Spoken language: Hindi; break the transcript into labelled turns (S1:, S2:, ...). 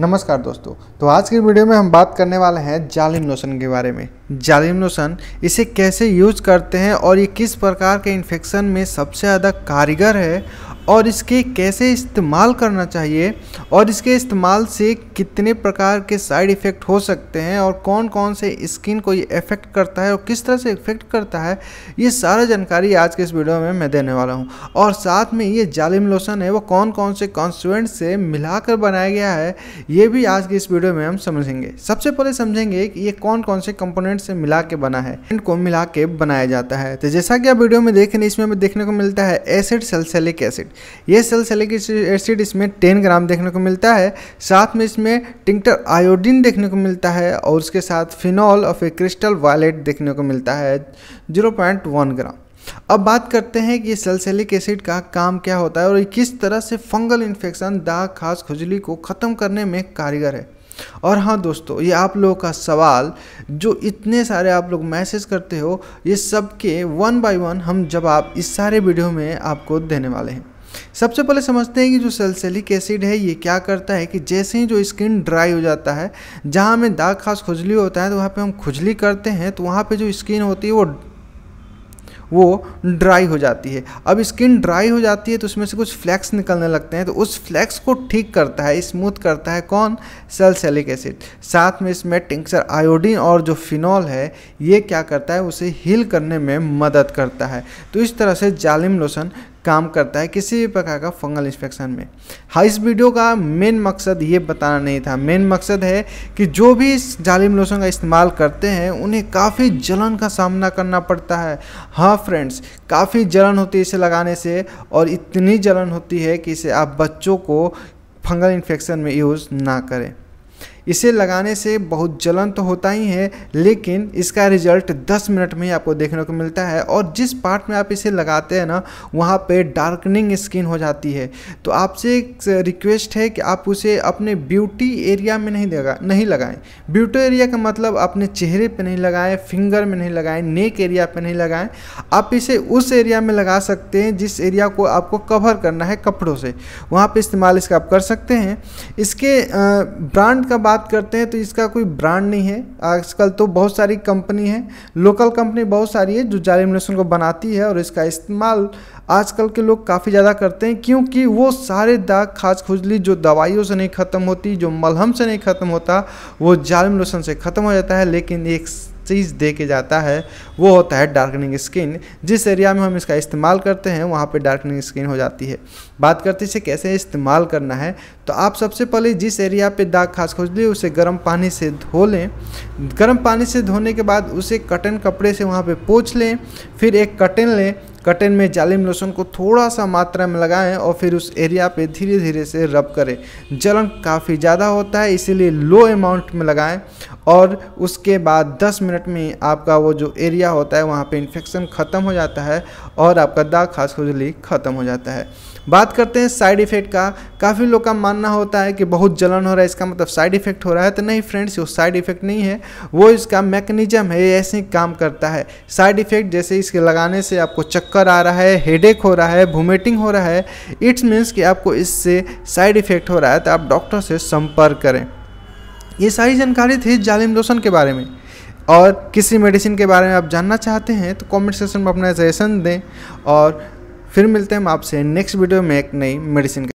S1: नमस्कार दोस्तों तो आज की वीडियो में हम बात करने वाले हैं जालिम लोशन के बारे में जालिम लोशन इसे कैसे यूज करते हैं और ये किस प्रकार के इन्फेक्शन में सबसे ज़्यादा कारीगर है और इसके कैसे इस्तेमाल करना चाहिए और इसके इस्तेमाल से कितने प्रकार के साइड इफ़ेक्ट हो सकते हैं और कौन कौन से स्किन को ये इफ़ेक्ट करता है और किस तरह से इफ़ेक्ट करता है ये सारा जानकारी आज के इस वीडियो में मैं देने वाला हूँ और साथ में ये जालिम लोशन है वो कौन कौन से कॉन्सुएंट से मिलाकर बनाया गया है ये भी आज के इस वीडियो में हम समझेंगे सबसे पहले समझेंगे कि ये कौन कौन से कंपोनेंट से मिला के बना है को मिला के बनाया जाता है तो जैसा कि आप वीडियो में देख रहे हैं इसमें देखने को मिलता है एसिड सलसेलिक एसिड ये सेलिक एसिड इसमें टेन ग्राम देखने को मिलता है साथ में इसमें टिंक्टर आयोडीन देखने को मिलता है और उसके साथ phenol of a crystal violet देखने को मिलता है जीरो पॉइंट वन ग्राम अब बात करते हैं कि सलसेलिक एसिड का काम क्या होता है और किस तरह से फंगल इन्फेक्शन दाग खास खुजली को ख़त्म करने में कारीगर है और हाँ दोस्तों ये आप लोगों का सवाल जो इतने सारे आप लोग मैसेज करते हो ये सब के वन बाय वन हम जवाब इस सारे वीडियो में आपको देने वाले हैं सबसे पहले समझते हैं कि जो सेलसेलिक एसिड है ये क्या करता है कि जैसे ही जो स्किन ड्राई हो जाता है जहाँ हमें दाग खास खुजली होता है तो वहाँ पर हम खुजली करते हैं तो वहाँ पर जो स्किन होती है वो वो ड्राई हो जाती है अब स्किन ड्राई हो जाती है तो उसमें से कुछ फ्लैक्स निकलने लगते हैं तो उस फ्लैक्स को ठीक करता है स्मूथ करता है कौन सेलसेलिक एसिड साथ में इसमें टिंक्सर आयोडीन और जो फिनॉल है ये क्या करता है उसे हील करने में मदद करता है तो इस तरह से जालिम लोशन काम करता है किसी भी प्रकार का फंगल इन्फेक्शन में हाँ इस वीडियो का मेन मकसद ये बताना नहीं था मेन मकसद है कि जो भी इस जालिम लोशन का इस्तेमाल करते हैं उन्हें काफ़ी जलन का सामना करना पड़ता है हाँ फ्रेंड्स काफ़ी जलन होती है इसे लगाने से और इतनी जलन होती है कि इसे आप बच्चों को फंगल इन्फेक्शन में यूज़ ना करें इसे लगाने से बहुत जलन तो होता ही है लेकिन इसका रिजल्ट 10 मिनट में ही आपको देखने को मिलता है और जिस पार्ट में आप इसे लगाते हैं ना वहाँ पे डार्कनिंग स्किन हो जाती है तो आपसे एक रिक्वेस्ट है कि आप उसे अपने ब्यूटी एरिया में नहीं लगा नहीं लगाएं ब्यूटी एरिया का मतलब अपने चेहरे पर नहीं लगाएं फिंगर में नहीं लगाएं नेक एरिया पर नहीं लगाएं आप इसे उस एरिया में लगा सकते हैं जिस एरिया को आपको कवर करना है कपड़ों से वहाँ पर इस्तेमाल इसका आप कर सकते हैं इसके ब्रांड का बात बात करते हैं तो इसका कोई ब्रांड नहीं है आजकल तो बहुत सारी कंपनी है लोकल कंपनी बहुत सारी है जो जाली को बनाती है और इसका इस्तेमाल आजकल के लोग काफ़ी ज़्यादा करते हैं क्योंकि वो सारे दाग खाज खुजली जो दवाइयों से नहीं ख़त्म होती जो मलहम से नहीं ख़त्म होता वो जालिम लोशन से ख़त्म हो जाता है लेकिन एक चीज़ दे के जाता है वो होता है डार्कनिंग स्किन जिस एरिया में हम इसका इस्तेमाल करते हैं वहाँ पे डार्कनिंग स्किन हो जाती है बात करते इसे कैसे इस्तेमाल करना है तो आप सबसे पहले जिस एरिया पे दाग खास खोज लिए उसे गर्म पानी से धो लें गर्म पानी से धोने के बाद उसे कटन कपड़े से वहाँ पर पोछ लें फिर एक कटन लें कटन में जालिम लोशन को थोड़ा सा मात्रा में लगाएं और फिर उस एरिया पे धीरे धीरे से रब करें जलन काफ़ी ज़्यादा होता है इसीलिए लो अमाउंट में लगाएं और उसके बाद 10 मिनट में आपका वो जो एरिया होता है वहाँ पे इन्फेक्शन ख़त्म हो जाता है और आपका दाग खास खुजली ख़त्म हो जाता है बात करते हैं साइड इफ़ेक्ट का काफ़ी लोग का मानना होता है कि बहुत जलन हो रहा है इसका मतलब साइड इफ़ेक्ट हो रहा है तो नहीं फ्रेंड्स वो साइड इफ़ेक्ट नहीं है वो इसका मैकेनिज्म है ये ऐसे काम करता है साइड इफ़ेक्ट जैसे इसके लगाने से आपको चक्कर आ रहा है हेडेक हो रहा है वोमिटिंग हो रहा है इट्स मीन्स कि आपको इससे साइड इफ़ेक्ट हो रहा है तो आप डॉक्टर से संपर्क करें ये सारी जानकारी थी जालिम रोशन के बारे में और किसी मेडिसिन के बारे में आप जानना चाहते हैं तो कमेंट सेक्शन में अपना सजेशन दें और फिर मिलते हैं हम आपसे नेक्स्ट वीडियो में एक नई मेडिसिन